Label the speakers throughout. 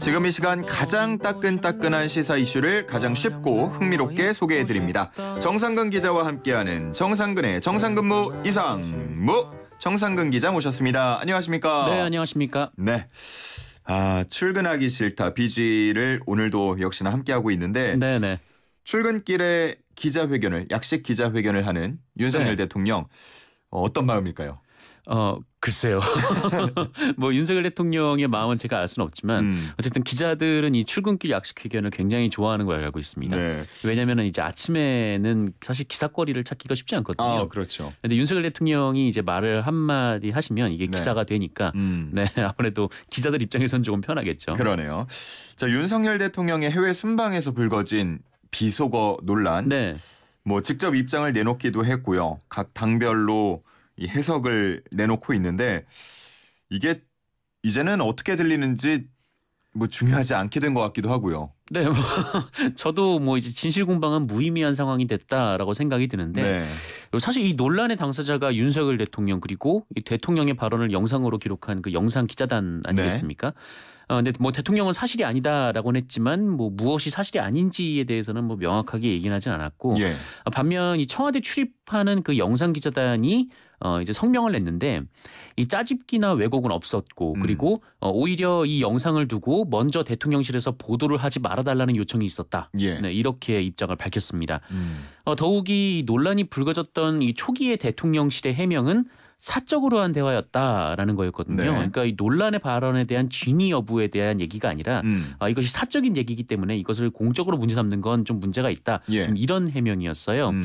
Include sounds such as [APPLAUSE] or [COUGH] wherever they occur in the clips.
Speaker 1: 지금 이 시간 가장 따끈따끈한 시사 이슈를 가장 쉽고 흥미롭게 소개해드립니다. 정상근 기자와 함께하는 정상근의 정상근무 이상무 정상근 기자 모셨습니다. 안녕하십니까? 네,
Speaker 2: 안녕하십니까?
Speaker 1: 네. 아, 출근하기 싫다 비지를 오늘도 역시나 함께하고 있는데 네네. 출근길에 기자회견을 약식 기자회견을 하는 윤석열 네. 대통령
Speaker 2: 어, 어떤 마음일까요? 어 글쎄요. [LAUGHS] 뭐 윤석열 대통령의 마음은 제가 알 수는 없지만 음. 어쨌든 기자들은 이 출근길 약식 회견을 굉장히 좋아하는 걸 알고 있습니다. 네. 왜냐하면 이제 아침에는 사실 기사거리를 찾기가 쉽지 않거든요. 아, 그렇죠. 근데 윤석열 대통령이 이제 말을 한 마디 하시면 이게 네. 기사가 되니까 음. 네 [LAUGHS] 아무래도 기자들 입장에선 조금 편하겠죠. 그러네요.
Speaker 1: 자 윤석열 대통령의 해외 순방에서 불거진 비속어 논란. 네. 뭐 직접 입장을 내놓기도 했고요. 각 당별로 이 해석을 내놓고 있는데 이게 이제는 어떻게 들리는지 뭐 중요하지 않게 된 것 같기도 하고요.
Speaker 2: 네, 뭐 [LAUGHS] 저도 뭐 이제 진실 공방은 무의미한 상황이 됐다라고 생각이 드는데 네. 사실 이 논란의 당사자가 윤석열 대통령 그리고 이 대통령의 발언을 영상으로 기록한 그 영상 기자단 아니겠습니까? 네. 어, 근데 뭐 대통령은 사실이 아니다라고는 했지만 뭐 무엇이 사실이 아닌지에 대해서는 뭐 명확하게 얘기는 하진 않았고 예. 반면 이 청와대 출입하는 그 영상 기자단이 어 이제 성명을 냈는데 이 짜집기나 왜곡은 없었고 음. 그리고 어, 오히려 이 영상을 두고 먼저 대통령실에서 보도를 하지 말아달라는 요청이 있었다. 예. 네, 이렇게 입장을 밝혔습니다. 음. 어, 더욱이 논란이 불거졌던 이 초기의 대통령실의 해명은 사적으로 한 대화였다라는 거였거든요. 네. 그러니까 이 논란의 발언에 대한 진위 여부에 대한 얘기가 아니라 음. 아, 이것이 사적인 얘기이기 때문에 이것을 공적으로 문제 삼는 건 좀 문제가 있다. 예. 좀 이런 해명이었어요. 음.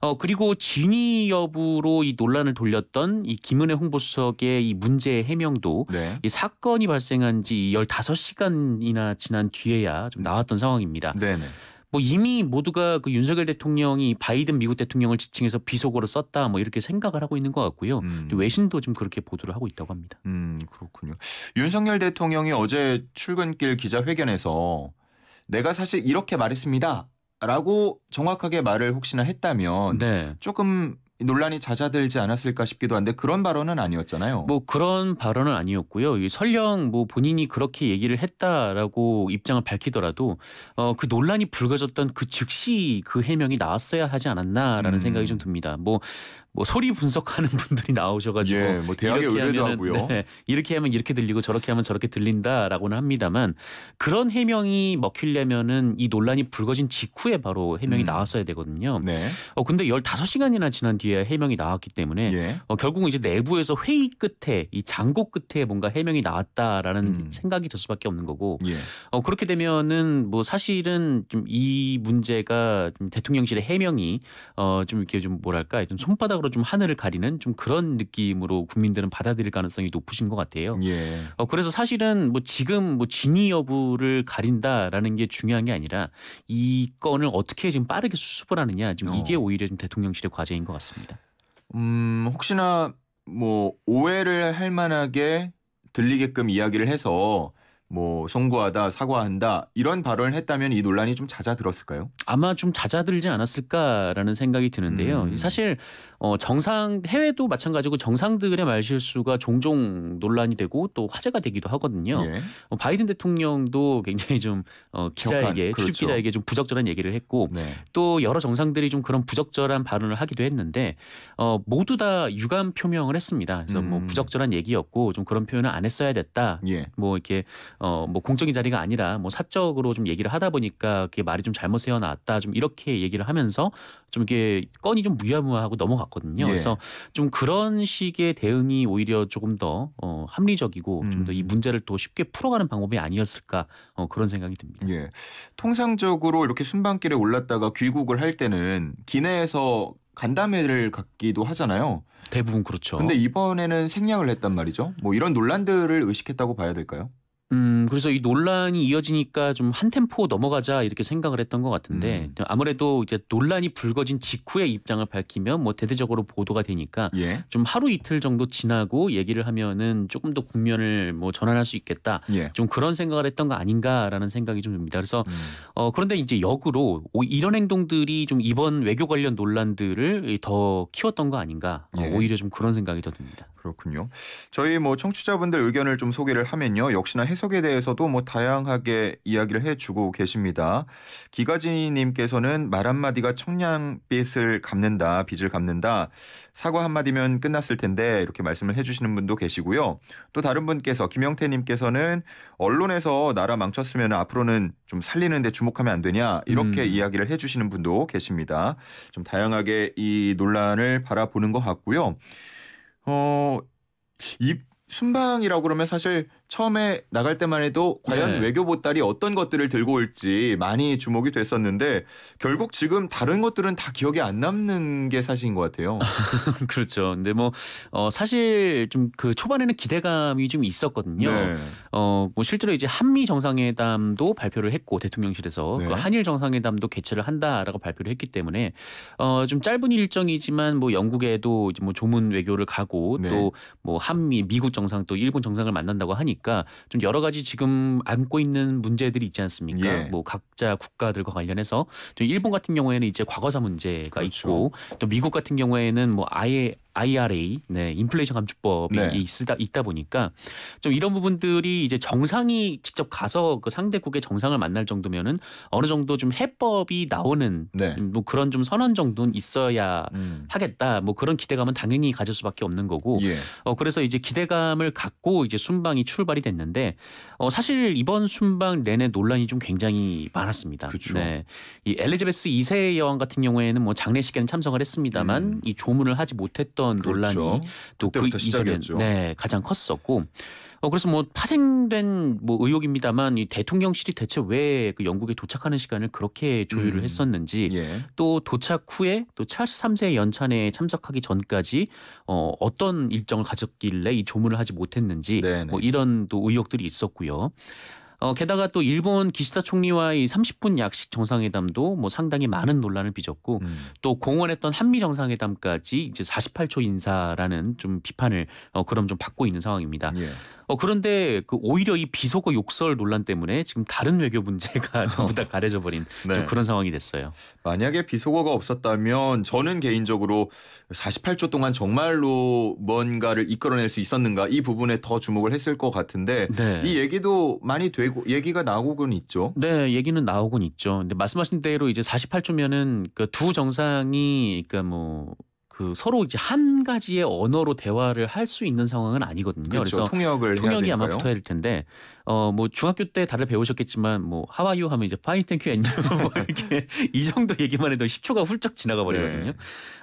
Speaker 2: 어 그리고 진위 여부로 이 논란을 돌렸던 이 김은혜 홍보수석의 이 문제 해명도 네. 이 사건이 발생한 지 15시간이나 지난 뒤에야 좀 나왔던 상황입니다. 네네. 뭐 이미 모두가 그 윤석열 대통령이 바이든 미국 대통령을 지칭해서 비속어로 썼다 뭐 이렇게 생각을 하고 있는 것 같고요. 음. 외신도 좀 그렇게 보도를 하고 있다고 합니다. 음
Speaker 1: 그렇군요. 윤석열 대통령이 어제 출근길 기자회견에서 내가 사실 이렇게 말했습니다. 라고 정확하게 말을 혹시나 했다면 네. 조금 논란이 잦아들지 않았을까 싶기도 한데 그런 발언은 아니었잖아요.
Speaker 2: 뭐 그런 발언은 아니었고요. 설령 뭐 본인이 그렇게 얘기를 했다라고 입장을 밝히더라도 어, 그 논란이 불거졌던 그 즉시 그 해명이 나왔어야 하지 않았나라는 음. 생각이 좀 듭니다. 뭐뭐 소리 분석하는 [LAUGHS] 분들이 나오셔가지고 예, 뭐 대학의 의뢰도 하면은, 하고요. 네, 이렇게 하면 이렇게 들리고 저렇게 하면 저렇게 들린다라고는 합니다만 그런 해명이 먹히려면은 이 논란이 불거진 직후에 바로 해명이 음. 나왔어야 되거든요. 네. 어 근데 15시간이나 지난 뒤에 해명이 나왔기 때문에 예. 어, 결국은 이제 내부에서 회의 끝에 이 장고 끝에 뭔가 해명이 나왔다라는 음. 생각이 들 수밖에 없는 거고 예. 어 그렇게 되면은 뭐 사실은 좀 이 문제가 좀 대통령실의 해명이 어 좀 이렇게 좀 뭐랄까 좀 손바닥 순간적으로 좀 하늘을 가리는 좀 그런 느낌으로 국민들은 받아들일 가능성이 높으신 것 같아요. 예. 어, 그래서 사실은 뭐 지금 뭐 진위 여부를 가린다라는 게 중요한 게 아니라 이 건을 어떻게 지금 빠르게 수습을 하느냐 지금 어. 이게 오히려 좀 대통령실의 과제인 것 같습니다.
Speaker 1: 음, 혹시나 뭐 오해를 할 만하게 들리게끔 이야기를 해서 뭐 송구하다 사과한다 이런 발언을 했다면 이 논란이 좀 잦아들었을까요?
Speaker 2: 아마 좀 잦아들지 않았을까라는 생각이 드는데요. 음. 사실 어 정상 해외도 마찬가지고 정상들의 말실수가 종종 논란이 되고 또 화제가 되기도 하거든요. 예. 어, 바이든 대통령도 굉장히 좀 어, 기자에게 출입 그렇죠. 기자에게 좀 부적절한 얘기를 했고 네. 또 여러 정상들이 좀 그런 부적절한 발언을 하기도 했는데 어 모두 다 유감 표명을 했습니다. 그래서 뭐 음. 뭐 부적절한 얘기였고 좀 그런 표현을 안 했어야 됐다. 예. 뭐 이렇게 어뭐 공적인 자리가 아니라 뭐 사적으로 좀 얘기를 하다 보니까 그게 말이 좀 잘못 새어 놨다좀 이렇게 얘기를 하면서 좀 이게 건이 좀 무야무야하고 넘어갔거든요. 예. 그래서 좀 그런 식의 대응이 오히려 조금 더 어, 합리적이고 음. 좀더 이 문제를 또 쉽게 풀어가는 방법이 아니었을까 어, 그런 생각이 듭니다. 예. 통상적으로 이렇게
Speaker 1: 순방길에 올랐다가 귀국을 할 때는 기내에서 간담회를 갖기도 하잖아요. 대부분 그렇죠. 근데 이번에는 생략을 했단 말이죠. 뭐 이런 논란들을 의식했다고 봐야
Speaker 2: 될까요? 음, 그래서 이 논란이 이어지니까 좀 한 템포 넘어가자 이렇게 생각을 했던 것 같은데 음. 네, 아무래도 이제 논란이 불거진 직후에 입장을 밝히면 뭐 대대적으로 보도가 되니까 예. 좀 하루 이틀 정도 지나고 얘기를 하면은 조금 더 국면을 뭐 전환할 수 있겠다. 예. 좀 그런 생각을 했던 거 아닌가라는 생각이 좀 듭니다. 그래서 음. 어, 그런데 이제 역으로 이런 행동들이 좀 이번 외교 관련 논란들을 더 키웠던 거 아닌가. 어, 예. 오히려 좀 그런 생각이 더 듭니다. 그렇군요. 저희 뭐 청취자분들 의견을 좀
Speaker 1: 소개를 하면요. 역시나 해석 해석에 대해서도 뭐 다양하게 이야기를 해주고 계십니다. 기가진님께서는 말 한마디가 청량빛을 갚는다, 빚을 갚는다, 사과 한마디면 끝났을 텐데 이렇게 말씀을 해주시는 분도 계시고요. 또 다른 분께서 김영태님께서는 언론에서 나라 망쳤으면 앞으로는 좀 살리는데 주목하면 안 되냐 이렇게 음. 이야기를 해주시는 분도 계십니다. 좀 다양하게 이 논란을 바라보는 것 같고요. 어, 이 순방이라고 그러면 사실 처음에 나갈 때만 해도 과연 네. 외교보 따리 어떤 것들을 들고 올지 많이 주목이 됐었는데 결국 지금 다른 것들은 다 기억에 안 남는 게 사실인 것 같아요. [LAUGHS]
Speaker 2: 그렇죠. 근데 뭐 어, 사실 좀 그 초반에는 기대감이 좀 있었거든요. 네. 어뭐 실제로 이제 한미 정상회담도 발표를 했고 대통령실에서 네. 그 한일 정상회담도 개최를 한다라고 발표를 했기 때문에 어 좀 짧은 일정이지만 뭐 영국에도 이제 뭐 조문 외교를 가고 네. 또뭐 한미 미국 정상 또 일본 정상을 만난다고 하니까. 보니까 좀 여러 가지 지금 안고 있는 문제들이 있지 않습니까? 예. 뭐 각자 국가들과 관련해서 좀 일본 같은 경우에는 이제 과거사 문제가 그렇죠. 있고 또 미국 같은 경우에는 뭐 아예 IRA, 네, 인플레이션 감축법이 네. 있다, 있다 보니까 좀 이런 부분들이 이제 정상이 직접 가서 그 상대국의 정상을 만날 정도면은 어느 정도 좀 해법이 나오는 네. 음, 뭐 그런 좀 선언 정도는 있어야 음. 하겠다. 뭐 그런 기대감은 당연히 가질 수밖에 없는 거고. 예. 어 그래서 이제 기대감을 갖고 이제 순방이 출발이 됐는데 어 사실 이번 순방 내내 논란이 좀 굉장히 많았습니다. 그쵸. 그렇죠. 네. 이 엘리자베스 2세 여왕 같은 경우에는 뭐 장례식에는 참석을 했습니다만 음. 이 조문을 하지 못했던 했던 그렇죠. 논란이 또그 이전에 네, 가장 컸었고 어 그래서 뭐 파생된 뭐 의혹입니다만 이 대통령실이 대체 왜 그 영국에 도착하는 시간을 그렇게 조율을 음. 했었는지 예. 또 도착 후에 또 찰스 3세 연찬에 참석하기 전까지 어 어떤 일정을 가졌길래 이 조문을 하지 못했는지 네네. 뭐 네. 이런 또 의혹들이 있었고요. 어, 게다가 또 일본 기시다 총리와의 30분 약식 정상회담도 뭐 상당히 많은 논란을 빚었고 음. 또 공언했던 한미 정상회담까지 이제 48초 인사라는 좀 비판을 어, 그럼 좀 받고 있는 상황입니다. 예. 어, 그런데 그 오히려 이 비속어 욕설 논란 때문에 지금 다른 외교 문제가 [LAUGHS] 전부 다 어. 가려져 버린 네. 그런 상황이 됐어요. 만약에 비속어가 없었다면 저는 개인적으로 4 8초 동안
Speaker 1: 정말로 뭔가를 이끌어낼 수 있었는가 이 부분에 더 주목을 했을 것 같은데 네. 이 얘기도 많이 되고 얘기가 나오곤 있죠.
Speaker 2: 네, 얘기는 나오곤 있죠. 근데 말씀하신 대로 이제 4 8초면은그 두 정상이 그러니까 뭐그 서로 이제 한 가지의 언어로 대화를 할 수 있는 상황은 아니거든요. 그렇죠. 그래서 통역을 통역이 아마 붙어야 될 텐데 어 뭐 중학교 때 다들 배우셨겠지만 뭐 하와이유 하면 이제 파인 탱큐 앤유 뭐 이렇게 이 정도 얘기만 해도 10초가 훌쩍 지나가 버리거든요. 네.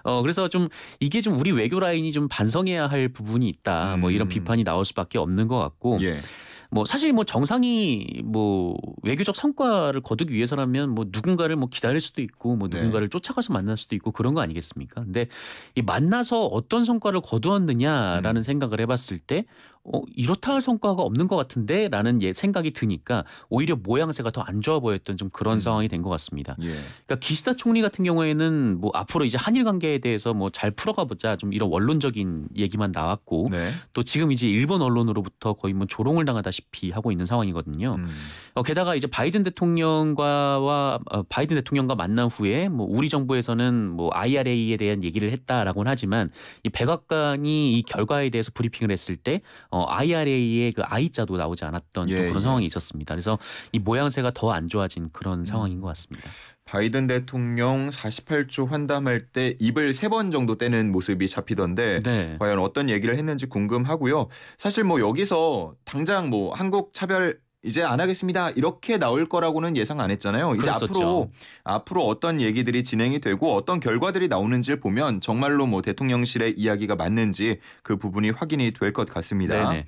Speaker 2: 어 그래서 좀 이게 좀 우리 외교 라인이 좀 반성해야 할 부분이 있다. 뭐 음. 뭐 이런 비판이 나올 수밖에 없는 것 같고 예. 뭐 사실 뭐 정상이 뭐 외교적 성과를 거두기 위해서라면 뭐 누군가를 뭐 기다릴 수도 있고 뭐 네. 누군가를 네. 쫓아가서 만날 수도 있고 그런 거 아니겠습니까? 근데 이 만나서 어떤 성과를 거두었느냐라는 음. 생각을 해봤을 때 어, 이렇다 할 성과가 없는 것 같은데 라는 예, 생각이 드니까 오히려 모양새가 더 안 좋아 보였던 좀 그런 음. 상황이 된 것 같습니다. 예. 그러니까 기시다 총리 같은 경우에는 뭐 앞으로 이제 한일 관계에 대해서 뭐 잘 풀어가 보자 좀 이런 원론적인 얘기만 나왔고 네. 또 지금 이제 일본 언론으로부터 거의 뭐 조롱을 당하다시피 하고 있는 상황이거든요. 음. 어, 게다가 이제 바이든 대통령과 어, 바이든 대통령과 만난 후에 뭐 우리 정부에서는 뭐 IRA에 대한 얘기를 했다라고는 하지만 이 백악관이 이 결과에 대해서 브리핑을 했을 때 어, 어, IRA의 그 I자도 나오지 않았던 예, 그런 예. 상황이 있었습니다. 그래서 이 모양새가 더 안 좋아진 그런 음. 상황인 것 같습니다.
Speaker 1: 바이든 대통령 48조 환담할 때 입을 세 번 정도 떼는 모습이 잡히던데 네. 과연 어떤 얘기를 했는지 궁금하고요. 사실 뭐 여기서 당장 뭐 한국 차별 이제 안 하겠습니다. 이렇게 나올 거라고는 예상 안 했잖아요. 이제 그랬었죠. 앞으로 앞으로 어떤 얘기들이 진행이 되고 어떤 결과들이 나오는지를 보면 정말로 뭐 대통령실의 이야기가 맞는지 그 부분이 확인이 될 것 같습니다. 네네.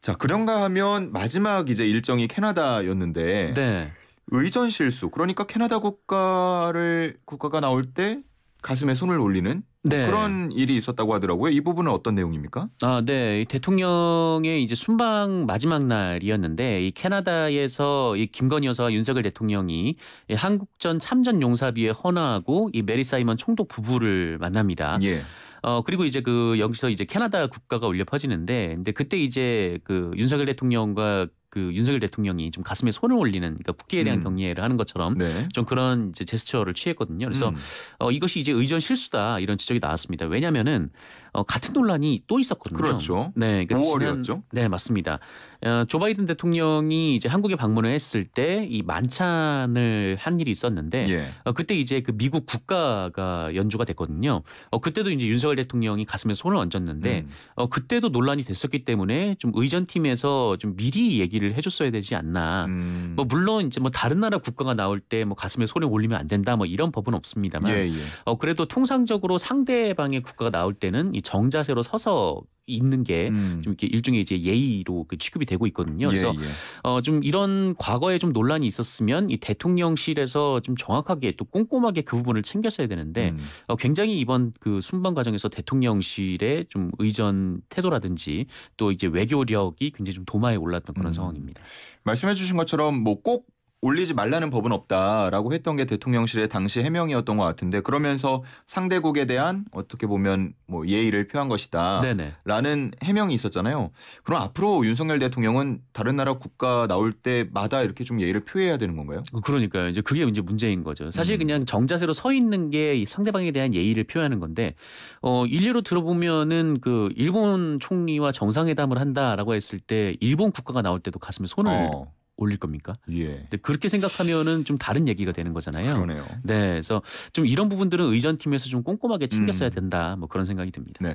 Speaker 1: 자, 그런가 하면 마지막 이제 일정이 캐나다였는데 네. 의전 실수. 그러니까 캐나다 국가를 국가가 나올 때 가슴에 손을 올리는 네. 그런 일이 있었다고 하더라고요. 이 부분은 어떤 내용입니까?
Speaker 2: 아, 네. 대통령의 이제 순방 마지막 날이었는데 이 캐나다에서 이 김건희 여사와 윤석열 대통령이 한국전 참전 용사비에 헌화하고 이 메리 사이먼 총독 부부를 만납니다. 예. 어 그리고 이제 그 여기서 이제 캐나다 국가가 울려 퍼지는데 근데 그때 이제 그 윤석열 대통령과 그 윤석열 대통령이 좀 가슴에 손을 올리는 그러니까 국기에 대한 음. 경례를 하는 것처럼 네. 좀 그런 이제 제스처를 취했거든요. 그래서 음. 어, 이것이 이제 의전 실수다 이런 지적이 나왔습니다. 왜냐면은 하 어, 같은 논란이 또 있었거든요. 그렇죠. 네, 그러니까 5월이었죠. 지난, 네, 맞습니다. 어, 조 바이든 대통령이 이제 한국에 방문을 했을 때 이 만찬을 한 일이 있었는데 예. 어, 그때 이제 그 미국 국가가 연주가 됐거든요. 어, 그때도 이제 윤석열 대통령이 가슴에 손을 얹었는데 음. 어, 그때도 논란이 됐었기 때문에 좀 의전 팀에서 좀 미리 얘기를 얘기를 해줬어야 되지 않나. 음. 뭐 물론 이제 뭐 다른 나라 국가가 나올 때 뭐 가슴에 손을 올리면 안 된다 뭐 이런 법은 없습니다만 예, 예. 어, 그래도 통상적으로 상대방의 국가가 나올 때는 이 정자세로 서서 있는 게좀 음. 이렇게 일종의 이제 예의로 그 취급이 되고 있거든요. 예, 그래서 예, 예. 어, 어좀 이런 과거에 좀 논란이 있었으면 이 대통령실에서 좀 정확하게 또 꼼꼼하게 그 부분을 챙겼어야 되는데 음. 어, 굉장히 이번 그 순방 과정에서 대통령실의 좀 의전 태도라든지 또 이제 외교력이 굉장히 좀 도마에 올랐던 그런 음. 상황입니다. 말씀해 주신 것처럼 뭐꼭 올리지 말라는 법은 없다라고 했던 게
Speaker 1: 대통령실의 당시 해명이었던 것 같은데 그러면서 상대국에 대한 어떻게 보면 뭐 예의를 표한 것이다라는 해명이 있었잖아요. 그럼 앞으로 윤석열 대통령은 다른
Speaker 2: 나라 국가 나올 때마다 이렇게 좀 예의를 표해야 되는 건가요? 어, 그러니까요. 이제 그게 이제 문제인 거죠. 사실 음. 그냥 정자세로 서 있는 게 상대방에 대한 예의를 표하는 건데 어 일례로 들어보면은 그 일본 총리와 정상회담을 한다라고 했을 때 일본 국가가 나올 때도 가슴에 손을 어. 올릴 겁니까? 예. 근데 그렇게 생각하면은 좀 다른 얘기가 되는 거잖아요. 그러네요. 네, 그래서 좀 이런 부분들은 의전팀에서 좀 꼼꼼하게 챙겼어야 음. 된다. 뭐 그런 생각이 듭니다. 네.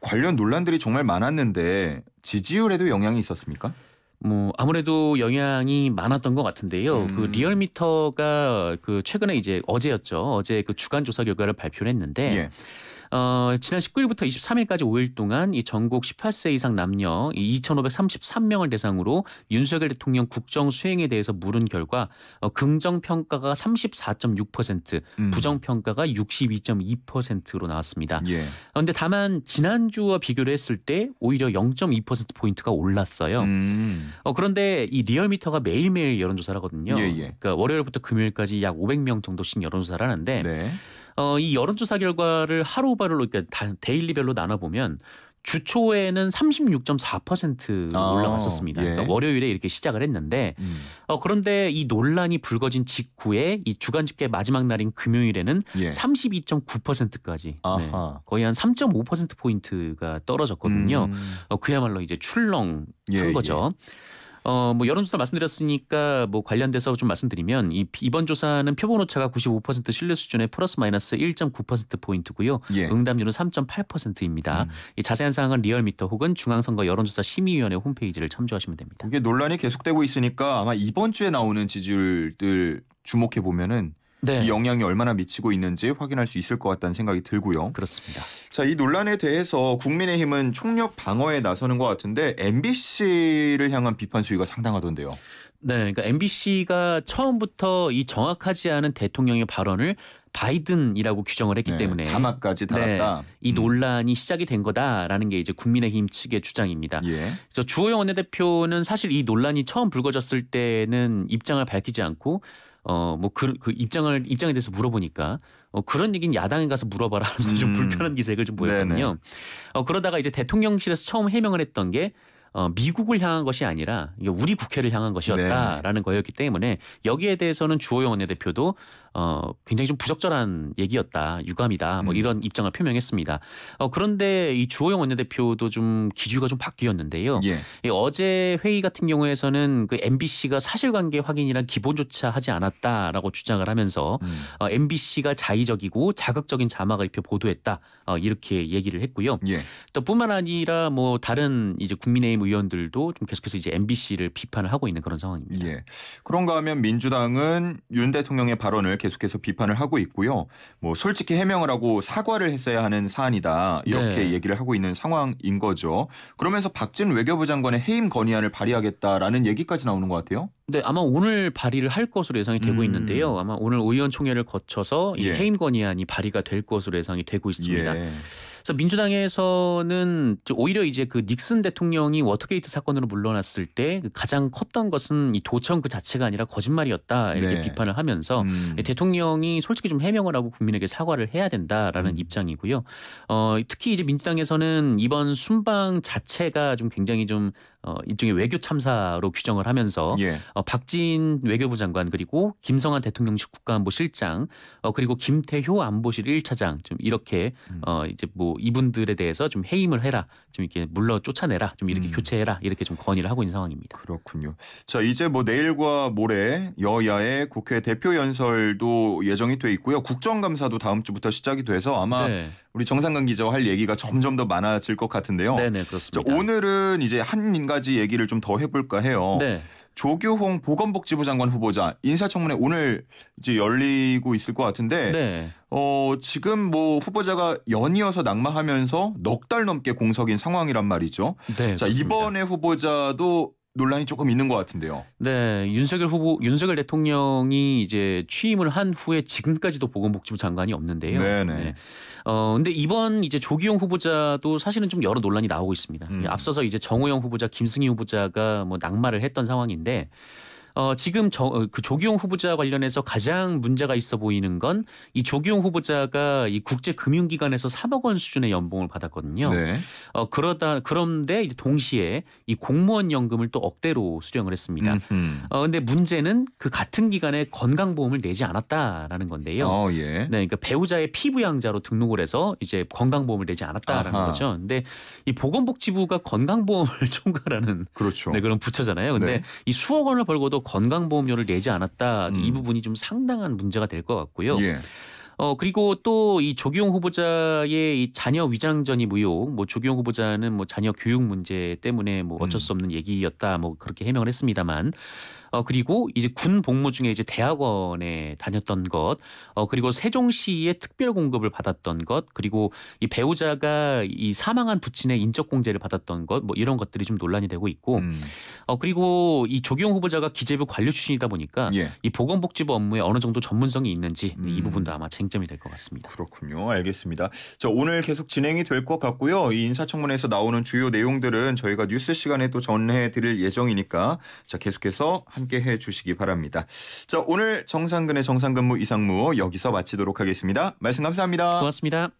Speaker 2: 관련 논란들이 정말 많았는데 지지율에도 영향이 있었습니까? 뭐 아무래도 영향이 많았던 것 같은데요. 그 음. 그 리얼미터가 그 최근에 이제 어제였죠. 어제 그 주간 조사 결과를 발표했는데. 예. 어, 지난 19일부터 23일까지 5일 동안 이 전국 18세 이상 남녀 2,533명을 대상으로 윤석열 대통령 국정 수행에 대해서 물은 결과 어, 긍정 평가가 34.6%, 음. 부정 평가가 62.2%로 나왔습니다. 예. 그런데 예. 다만 지난주와 비교를 했을 때 오히려 0.2% 포인트가 올랐어요. 음. 어, 그런데 이 리얼미터가 매일매일 여론조사를 하거든요. 예, 예. 그러니까 월요일부터 금요일까지 약 500명 정도씩 여론조사를 하는데 네. 어, 이 여론조사 결과를 하루발로 그러니까 다, 데일리별로 나눠보면 주초에는 36.4% 아, 올라갔었습니다. 그러니까 예. 그러니까 월요일에 이렇게 시작을 했는데 음. 어, 그런데 이 논란이 불거진 직후에 이 주간 집계 마지막 날인 금요일에는 예. 32.9%까지 네, 거의 한3.5% 포인트가 떨어졌거든요. 음. 어, 그야말로 이제 출렁한 예, 거죠. 예. 어, 뭐 여론조사 말씀드렸으니까 뭐 관련돼서 좀 말씀드리면 이 이번 조사는 표본 오차가 95% 신뢰 수준의 플러스 마이너스 1.9% 포인트고요. 예. 응답률은 3.8%입니다. 음. 이 자세한 사항은 리얼미터 혹은 중앙선거 여론조사 심의위원회 홈페이지를 참조하시면 됩니다.
Speaker 1: 이게 논란이 계속되고 있으니까 아마 이번 주에 나오는 지지율들 주목해 보면은 네. 이 영향이 얼마나 미치고 있는지 확인할 수 있을 것 같다는 생각이 들고요. 그렇습니다. 자, 이 논란에 대해서 국민의힘은 총력 방어에 나서는 것 같은데 MBC를 향한
Speaker 2: 비판 수위가 상당하던데요. 네, 그러니까 MBC가 처음부터 이 정확하지 않은 대통령의 발언을 바이든이라고 규정을 했기 네, 때문에 자막까지 달았다. 네, 이 음. 논란이 음. 시작이 된 거다라는 게 이제 국민의힘 측의 주장입니다. 예. 그래서 주호영 원내대표는 사실 이 논란이 처음 불거졌을 때는 입장을 밝히지 않고 어뭐 그, 그 입장을 입장에 대해서 물어보니까 어 그런 얘기는 야당에 가서 물어봐라 하면서 음. 좀 불편한 기색을 좀 보였거든요. 어 그러다가 이제 대통령실에서 처음 해명을 했던 게 어, 미국을 향한 것이 아니라 우리 국회를 향한 것이었다라는 네. 거였기 때문에 여기에 대해서는 주호영 원내대표도 어, 굉장히 좀 부적절한 얘기였다, 유감이다, 뭐 음. 이런 입장을 표명했습니다. 어, 그런데 이 주호영 원내대표도 좀 기류가 좀 바뀌었는데요. 예. 예, 어제 회의 같은 경우에서는 그 MBC가 사실관계 확인이란 기본조차 하지 않았다라고 주장을 하면서 음. 어, MBC가 자의적이고 자극적인 자막을 입혀 보도했다, 어, 이렇게 얘기를 했고요. 예. 또 뿐만 아니라 뭐 다른 이제 국민의힘 의원들도 좀 계속해서 이제 MBC를 비판을 하고 있는 그런 상황입니다. 예. 그런가 하면 민주당은 윤 대통령의 발언을
Speaker 1: 계속해서 비판을 하고 있고요. 뭐 솔직히 해명을 하고 사과를 했어야 하는 사안이다 이렇게 네. 얘기를 하고 있는 상황인 거죠. 그러면서 박진 외교부 장관의 해임 건의안을 발의하겠다라는 얘기까지 나오는 것 같아요.
Speaker 2: 네, 아마 오늘 발의를 할 것으로 예상이 되고 음. 있는데요. 아마 오늘 의원총회를 거쳐서 예. 해임 건의안이 발의가 될 것으로 예상이 되고 있습니다. 예. 그래서 민주당에서는 오히려 이제 그 닉슨 대통령이 워터게이트 사건으로 물러났을 때 그 가장 컸던 것은 이 도청 그 자체가 아니라 거짓말이었다 이렇게 네. 비판을 하면서 음. 대통령이 솔직히 좀 해명을 하고 국민에게 사과를 해야 된다라는 음. 입장이고요. 어, 특히 이제 민주당에서는 이번 순방 자체가 좀 굉장히 좀 어, 일종의 외교 참사로 규정을 하면서 예. 어, 박진 외교부 장관 그리고 김성한 대통령실 국가안보실장 어, 그리고 김태효 안보실 1차장 좀 이렇게 음. 어, 이제 뭐 이분들에 대해서 좀 해임을 해라 좀 이렇게 물러 쫓아내라 좀 이렇게 음. 교체해라 이렇게 좀 건의를 하고 있는 상황입니다. 그렇군요.
Speaker 1: 자 이제 뭐 내일과 모레 여야의 국회 대표 연설도 예정이 돼 있고요. 국정감사도 다음 주부터 시작이 돼서 아마 네. 우리 정상근 기자와 할 얘기가 점점 더 많아질 것 같은데요. 네네 네, 그렇습니다. 자, 오늘은 이제 한 가지 얘기를 좀 더 해볼까 해요. 네. 조규홍 보건복지부 장관 후보자 인사청문회 오늘 이제 열리고 있을 것 같은데 네. 어, 지금 뭐 후보자가 연이어서 낙마하면서 넉 달 넘게 공석인 상황이란 말이죠. 네, 자 그렇습니다. 이번에 후보자도 논란이 조금 있는 것 같은데요.
Speaker 2: 네, 윤석열 후보 윤석열 대통령이 이제 취임을 한 후에 지금까지도 보건복지부 장관이 없는데요. 네네. 네. 네. 어 근데 이번 이제 조기용 후보자도 사실은 좀 여러 논란이 나오고 있습니다. 음. 앞서서 이제 정호영 후보자, 김승희 후보자가 뭐 낙마를 했던 상황인데 어, 지금 저, 어, 그 조기용 후보자 관련해서 가장 문제가 있어 보이는 건 이 조기용 후보자가 이 국제금융기관에서 3억 원 수준의 연봉을 받았거든요. 네. 어, 그러다 그런데 이제 동시에 이 공무원 연금을 또 억대로 수령을 했습니다. 음흠. 어, 근데 문제는 그 같은 기간에 건강보험을 내지 않았다라는 건데요. 어, 예. 네, 그러니까 배우자의 피부양자로 등록을 해서 이제 건강보험을 내지 않았다라는 아하. 거죠. 근데 이 보건복지부가 건강보험을 [LAUGHS] 총괄하는 그렇죠. 네, 그런 부처잖아요. 근데 네. 이 수억 원을 벌고도 건강보험료를 내지 않았다 음. 이 부분이 좀 상당한 문제가 될 것 같고요. 예. 어 그리고 또 이 조기용 후보자의 이 자녀 위장 전입 의혹, 뭐 조기용 후보자는 뭐 자녀 교육 문제 때문에 뭐 어쩔 음. 수 없는 얘기였다, 뭐 그렇게 해명을 했습니다만 어, 그리고 이제 군 복무 중에 이제 대학원에 다녔던 것, 어, 그리고 세종시의 특별 공급을 받았던 것, 그리고 이 배우자가 이 사망한 부친의 인적 공제를 받았던 것, 뭐 이런 것들이 좀 논란이 되고 있고, 음. 어, 그리고 이조경 후보자가 기재부 관료 출신이다 보니까 예. 이 보건복지부 업무에 어느 정도 전문성이 있는지 음. 이 부분도 아마 쟁점이 될 것 같습니다. 그렇군요.
Speaker 1: 알겠습니다. 자, 오늘 계속 진행이 될 것 같고요. 이 인사청문회에서 나오는 주요 내용들은 저희가 뉴스 시간에 또 전해 드릴 예정이니까 자, 계속해서 한 함께 해 주시기 바랍니다. 자, 오늘 정상근의 정상근무 이상무 여기서 마치도록 하겠습니다. 말씀 감사합니다. 고맙습니다.